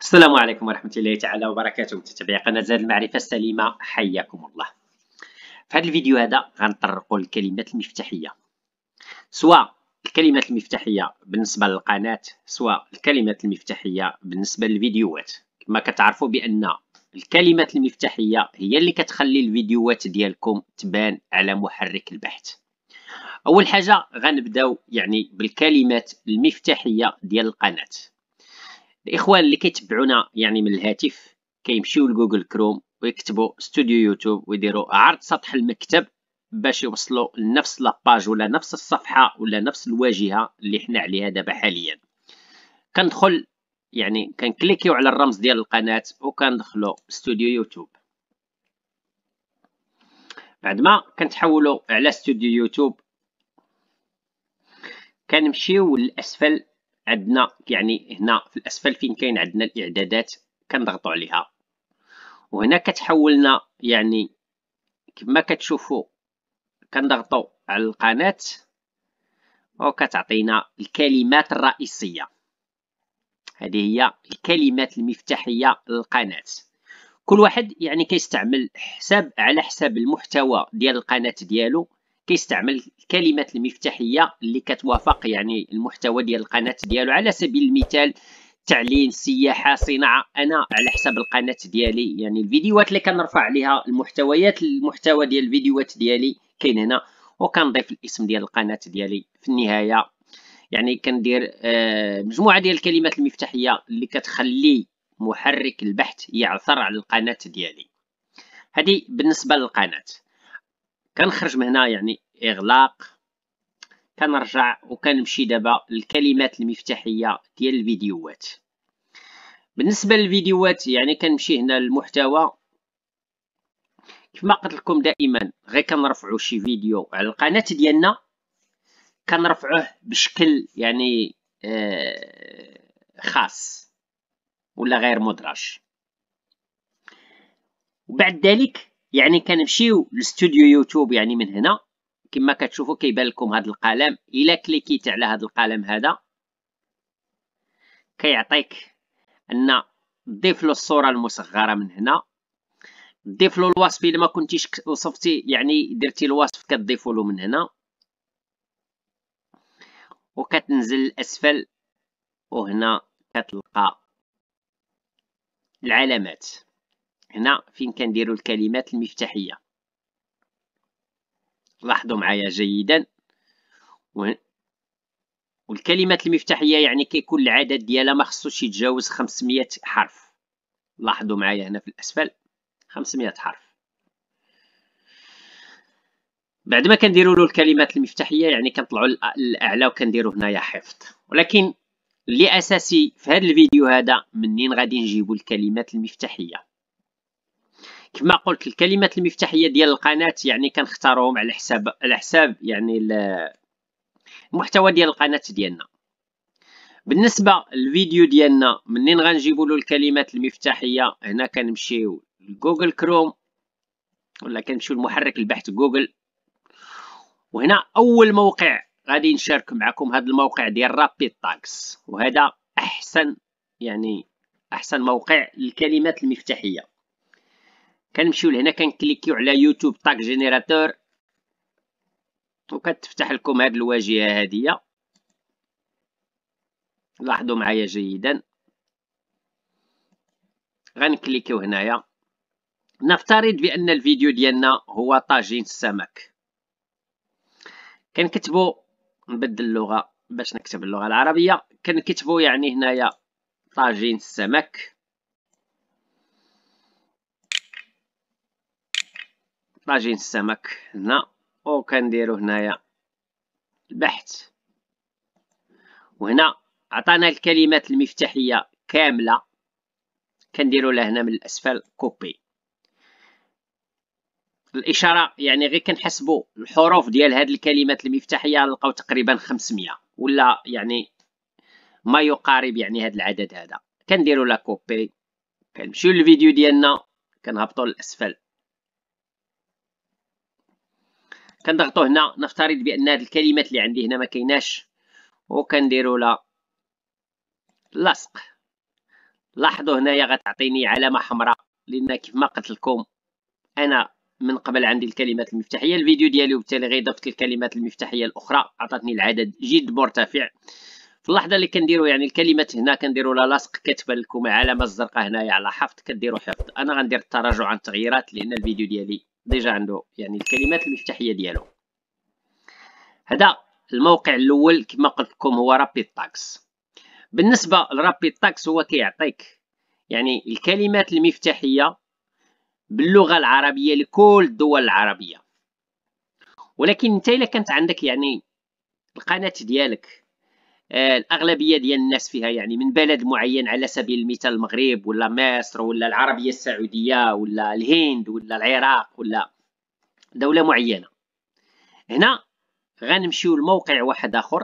السلام عليكم ورحمة الله تعالى وبركاته متابعي قناة زاد المعرفة السليمة حياكم الله في هذا الفيديو هذا غنطرقوا للكلمات المفتاحية سواء الكلمات المفتاحية بالنسبة للقناة سواء الكلمات المفتاحية بالنسبة للفيديوهات كما كتعرفوا بأن الكلمات المفتاحية هي اللي كتخلي الفيديوهات ديالكم تبان على محرك البحث أول حاجة غنبداو يعني بالكلمات المفتاحية ديال القناة الاخوان اللي كيتبعونا يعني من الهاتف كيمشيو لجوجل كروم ويكتبوا استوديو يوتيوب ويديروا عرض سطح المكتب باش يوصلوا لنفس لاباج ولا نفس الصفحه ولا نفس الواجهه اللي حنا عليها دابا حاليا كندخل يعني كنكليكيو على الرمز ديال القناه وكندخلوا استوديو يوتيوب بعد ما كنتحولوا على استوديو يوتيوب كنمشيو للاسفل عندنا يعني هنا في الاسفل فين كاين عندنا الاعدادات كنضغطوا عليها وهنا كتحولنا يعني كما كتشوفوا كنضغطوا على القناه وكتعطينا الكلمات الرئيسيه هذه هي الكلمات المفتاحيه للقناه كل واحد يعني كيستعمل حساب على حساب المحتوى ديال القناه ديالو كيستعمل الكلمات المفتاحيه اللي كتوافق يعني المحتوى ديال القناه ديالو على سبيل المثال تعليم سياحه صناعه انا على حساب القناه ديالي يعني الفيديوهات اللي كنرفع عليها المحتويات المحتوى ديال الفيديوهات ديالي كاين هنا وكنضيف الاسم ديال القناه ديالي في النهايه يعني كندير آه، مجموعه ديال الكلمات المفتاحيه اللي كتخلي محرك البحث يعثر على القناه ديالي هذه بالنسبه للقناه كنخرج من هنا يعني اغلاق كنرجع وكنمشي دابا للكلمات المفتاحيه ديال الفيديوهات بالنسبه للفيديوهات يعني كنمشي هنا للمحتوى كما قلت لكم دائما غير كنرفعوا شي فيديو على القناه ديالنا كنرفعوه بشكل يعني آه، خاص ولا غير مدرج وبعد ذلك يعني كنمشيو لاستوديو يوتيوب يعني من هنا كما كتشوفوا كيبان لكم هذا القلم الا كليكيت على هذا القلم هذا كيعطيك ان ضيف له الصوره المصغره من هنا ضيف له الوصف الا ما كنتيش وصفتي يعني درتي الوصف كتضيفوا له من هنا وكتنزل الاسفل وهنا كتلقى العلامات هنا فين كنديروا الكلمات المفتاحيه لاحظوا معايا جيدا والكلمات المفتاحيه يعني كيكون العدد ديالها ما خصوش يتجاوز 500 حرف لاحظوا معايا هنا في الاسفل 500 حرف بعد ما كنديروا له الكلمات المفتاحيه يعني كنطلعوا للاعلى وكنديروا هنايا حفظ ولكن اللي اساسي في هذا الفيديو هذا منين غادي نجيبوا الكلمات المفتاحيه كما قلت الكلمات المفتاحيه ديال القناه يعني كنختارهم على حساب على حساب يعني المحتوى ديال القناه ديالنا بالنسبه للفيديو ديالنا منين غنجيبوا له الكلمات المفتاحيه هنا كنمشيو لجوجل كروم ولا كنمشيو لمحرك البحث جوجل وهنا اول موقع غادي نشارك معكم هذا الموقع ديال رابيد تاكس وهذا احسن يعني احسن موقع للكلمات المفتاحيه كنمشيو لهنا كنكليكيو على يوتيوب تاك جينيراتور وكتفتح لكم هاد الواجهه هاديه لاحظوا معايا جيدا غنكليكيو هنايا نفترض بان الفيديو ديالنا هو طاجين السمك كنكتبوا نبدل اللغه باش نكتب اللغه العربيه كنكتبوا يعني هنايا طاجين السمك طاجين السمك هنا وكنديرو هنايا البحث وهنا عطانا الكلمات المفتاحيه كامله كنديرو لها هنا من الاسفل كوبي الاشاره يعني غير كنحسبوا الحروف ديال هاد الكلمات المفتاحيه نلقاو تقريبا 500 ولا يعني ما يقارب يعني هاد العدد هذا كنديروا لا كوبي كنمشيو للفيديو ديالنا كنهبطوا للاسفل كنضغطو هنا نفترض بان هاد الكلمات اللي عندي هنا ما كايناش وكنديروا لا لصق لاحظوا هنايا غتعطيني علامه حمراء لان كيف ما قلت لكم انا من قبل عندي الكلمات المفتاحيه الفيديو ديالي وبالتالي غير ضفت الكلمات المفتاحيه الاخرى عطاتني العدد جد مرتفع في اللحظه اللي كنديروا يعني الكلمات هنا كنديروا لا لصق كتبان لكم العلامه الزرقاء هنايا على حفظ كديروا حفظ انا غندير التراجع عن التغييرات لان الفيديو ديالي ديجا عنده يعني الكلمات المفتاحيه ديالو هذا الموقع الاول كما قلت لكم هو رابيد تاكس بالنسبه لرابيد تاكس هو كيعطيك يعني الكلمات المفتاحيه باللغه العربيه لكل الدول العربيه ولكن انت الا كانت عندك يعني القناه ديالك آه، الاغلبيه ديال الناس فيها يعني من بلد معين على سبيل المثال المغرب ولا مصر ولا العربيه السعوديه ولا الهند ولا العراق ولا دوله معينه هنا غنمشيو لموقع واحد اخر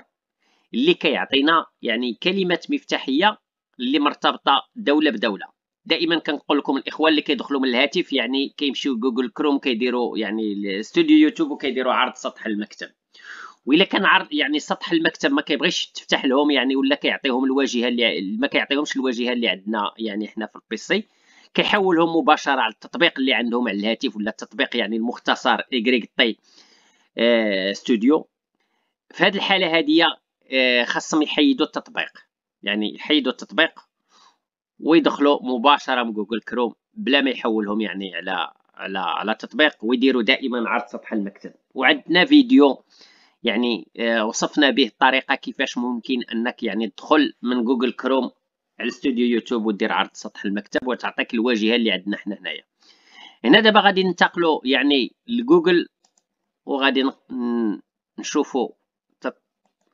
اللي كيعطينا يعني كلمه مفتاحيه اللي مرتبطه دوله بدوله دائما كنقول لكم الاخوان اللي كيدخلوا من الهاتف يعني كيمشيو جوجل كروم كيديروا يعني استوديو يوتيوب وكيديروا عرض سطح المكتب والا كان عرض يعني سطح المكتب ما كيبغيش تفتح لهم يعني ولا كيعطيهم الواجهه اللي ما كيعطيهمش الواجهه اللي عندنا يعني حنا في البيسي كيحولهم مباشره على التطبيق اللي عندهم على الهاتف ولا التطبيق يعني المختصر ايغريك تي آه، ستوديو في هذه الحاله هذه آه، خاصهم يحيدوا التطبيق يعني يحيدوا التطبيق ويدخلوا مباشره من جوجل كروم بلا ما يحولهم يعني على على على التطبيق ويديروا دائما عرض سطح المكتب وعندنا فيديو يعني آه، وصفنا به الطريقه كيفاش ممكن انك يعني تدخل من جوجل كروم على استوديو يوتيوب ودير عرض سطح المكتب وتعطيك الواجهه اللي عندنا حنا هنايا هنا دابا غادي ننتقلوا يعني لجوجل وغادي نشوفوا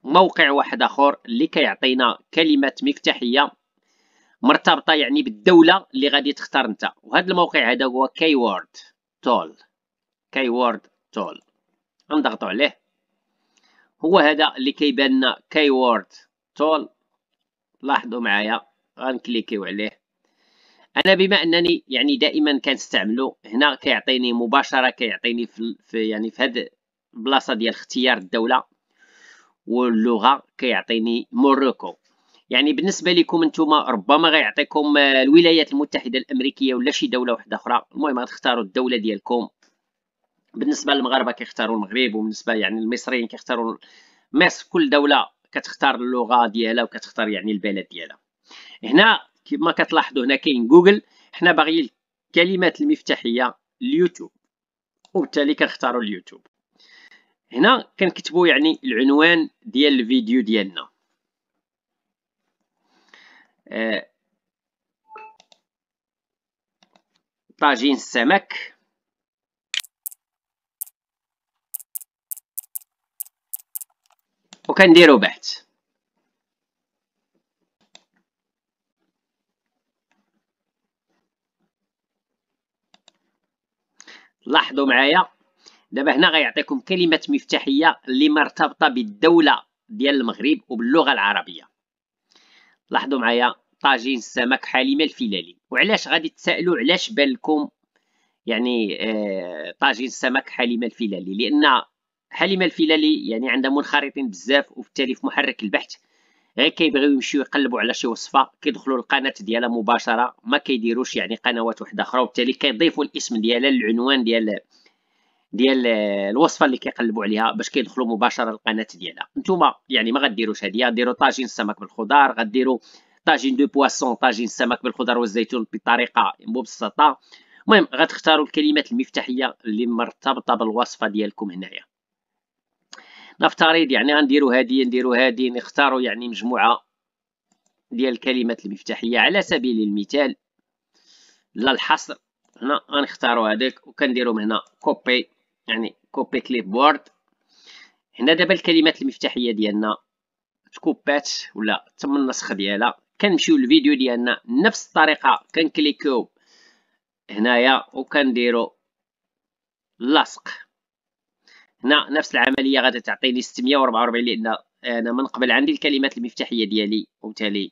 موقع واحد اخر اللي كيعطينا كلمات مفتاحيه مرتبطه يعني بالدوله اللي غادي تختار انت وهذا الموقع هذا هو كيورد تول كيورد تول نضغطوا عليه هو هذا اللي كيبان لنا كي وورد تول لاحظوا معايا غنكليكيو عليه انا بما انني يعني دائما كنستعملو هنا كيعطيني مباشره كيعطيني في, في يعني في هاد البلاصه ديال اختيار الدوله واللغه كيعطيني موروكو يعني بالنسبه لكم نتوما ربما غيعطيكم الولايات المتحده الامريكيه ولا شي دوله واحده اخرى المهم غتختاروا الدوله ديالكم بالنسبه للمغاربه كيختاروا المغرب وبالنسبه يعني المصريين كيختاروا مصر كل دوله كتختار اللغه ديالها وكتختار يعني البلد ديالها هنا كما كتلاحظوا هنا كاين جوجل حنا باغيين الكلمات المفتاحيه اليوتيوب وبالتالي كنختاروا اليوتيوب هنا كنكتبوا يعني العنوان ديال الفيديو ديالنا آه، طاجين السمك كنديرو بحث لاحظوا معايا دابا هنا غيعطيكم كلمه مفتاحيه اللي مرتبطه بالدوله ديال المغرب وباللغه العربيه لاحظوا معايا طاجين السمك حليمه الفلالي وعلاش غادي تسالوا علاش بان يعني آه، طاجين السمك حليمه الفلالي لان حليمه الفيلالي يعني عندها منخرطين بزاف وبالتالي في محرك البحث غير كيبغيو يمشيو يقلبوا على شي وصفه كيدخلوا القناه ديالها مباشره ما كيديروش يعني قنوات واحده اخرى وبالتالي كيضيفوا الاسم ديالها للعنوان ديال ديال الوصفه اللي كيقلبوا عليها باش كيدخلوا مباشره القناه ديالها نتوما يعني ما غديروش هذه غديروا طاجين السمك بالخضار غديروا طاجين دو بواسون طاجين السمك بالخضر والزيتون بطريقه مبسطه المهم غتختاروا الكلمات المفتاحيه اللي مرتبطه بالوصفه ديالكم هنايا نفترض يعني غنديرو هادي نديرو هادي نختارو يعني مجموعة ديال الكلمات المفتاحية على سبيل المثال لا الحصر هنا غنختارو هذاك وكنديرهم هنا كوبي يعني كوبي كليب بورد هنا دابا الكلمات المفتاحية ديالنا تكوبات ولا تم النسخ ديالها كنمشيو للفيديو ديالنا نفس الطريقة كنكليكيو هنايا وكنديرو لاصق هنا نفس العمليه غادي تعطيني 644 لان آه، انا من قبل عندي الكلمات المفتاحيه ديالي وبالتالي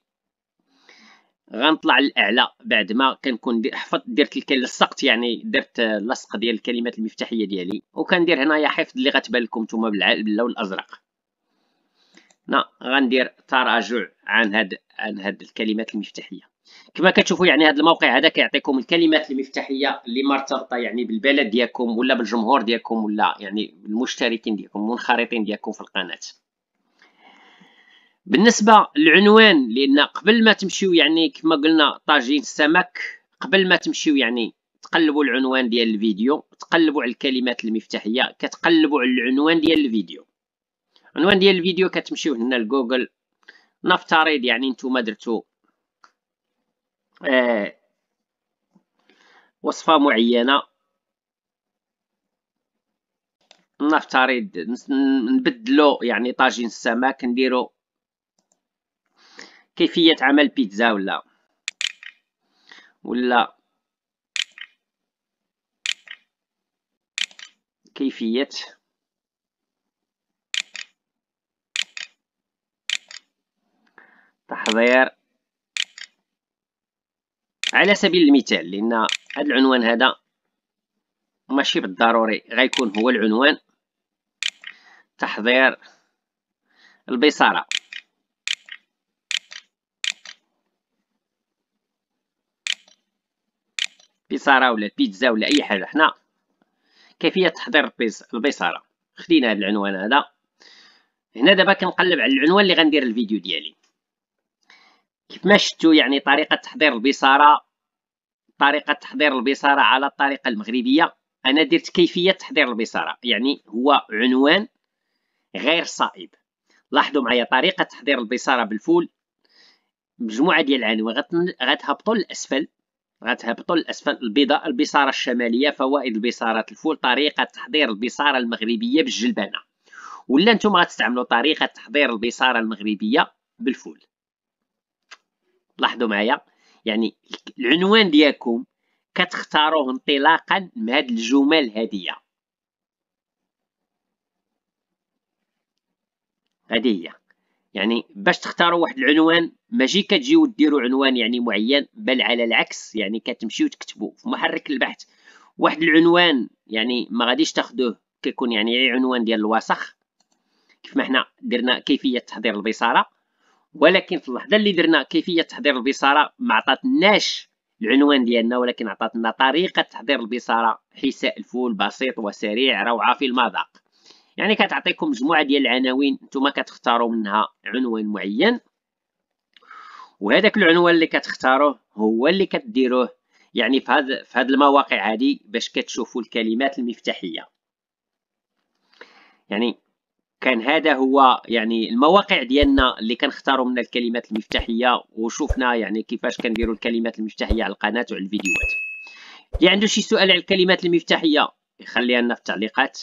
غنطلع للاعلى بعد ما كنكون حفظت درت لصقت يعني درت آه، لصق ديال الكلمات المفتاحيه ديالي وكندير هنايا حفظ اللي غتبان لكم نتوما باللون الازرق هنا غندير تراجع عن هاد عن هاد الكلمات المفتاحيه كما كتشوفوا يعني هذا الموقع هذا كيعطيكم الكلمات المفتاحيه اللي مرتبطه يعني بالبلد ديالكم ولا بالجمهور ديالكم ولا يعني بالمشتركين ديالكم المنخرطين ديالكم في القناه بالنسبه للعنوان لان قبل ما تمشيو يعني كما قلنا طاجين السمك قبل ما تمشيو يعني تقلبوا العنوان ديال الفيديو تقلبوا على الكلمات المفتاحيه كتقلبوا على العنوان ديال الفيديو عنوان ديال الفيديو كتمشيو هنا لجوجل نفترض يعني نتوما درتو آه، وصفة معينة نفترض نبدلو يعني طاجين السمك نديرو كيفية عمل بيتزا ولا ولا كيفية تحضير على سبيل المثال لان هذا العنوان هذا ماشي بالضروري غيكون هو العنوان تحضير البصاره بيصاره ولا بيتزا ولا اي حاجه حنا كيفيه تحضير البيصاره خدينا هذا العنوان هذا هنا دابا كنقلب على العنوان اللي غندير الفيديو ديالي كيفما شفتوا يعني طريقه تحضير البصاره طريقه تحضير البصاره على الطريقه المغربيه انا درت كيفيه تحضير البصاره يعني هو عنوان غير صائب لاحظوا معايا طريقه تحضير البصاره بالفول مجموعه ديال العناوين غتهبطوا للاسفل غتهبطوا للاسفل البيضاء البصاره الشماليه فوائد البصاره الفول طريقه تحضير البصاره المغربيه بالجلبانه ولا نتوما غتستعملوا طريقه تحضير البصاره المغربيه بالفول لاحظوا معايا يعني العنوان ديالكم كتختاروه انطلاقا من هاد الجمل هادية هادي هي يعني باش تختاروا واحد العنوان ماشي كتجيو ديروا عنوان يعني معين بل على العكس يعني كتمشيو تكتبوا في محرك البحث واحد العنوان يعني ما غاديش تاخذوه كيكون يعني عنوان ديال الوسخ كيف ما حنا درنا كيفيه تحضير البصاره ولكن في اللحظه اللي درنا كيفيه تحضير البصاره ما عطاتناش العنوان ديالنا ولكن عطاتنا طريقه تحضير البصاره حساء الفول بسيط وسريع روعه في المذاق يعني كتعطيكم مجموعه ديال العناوين نتوما كتختاروا منها عنوان معين وهذاك العنوان اللي كتختاروه هو اللي كديروه يعني في هذا في هذه المواقع هذه باش كتشوفوا الكلمات المفتاحيه يعني كان هذا هو يعني المواقع ديالنا اللي كنختاروا منها الكلمات المفتاحيه وشوفنا يعني كيفاش كنديروا الكلمات المفتاحيه على القناه وعلى الفيديوهات اللي عنده شي سؤال على الكلمات المفتاحيه يخليها لنا في التعليقات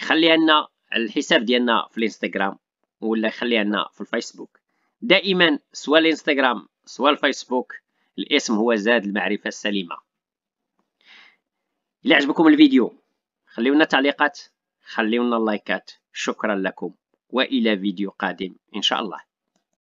يخليها لنا على الحساب ديالنا في الانستغرام ولا يخليها لنا في الفيسبوك دائما سواء الانستغرام سواء الفيسبوك الاسم هو زاد المعرفه السليمه الى عجبكم الفيديو خليونا تعليقات خليونا لايكات شكرا لكم وإلى فيديو قادم إن شاء الله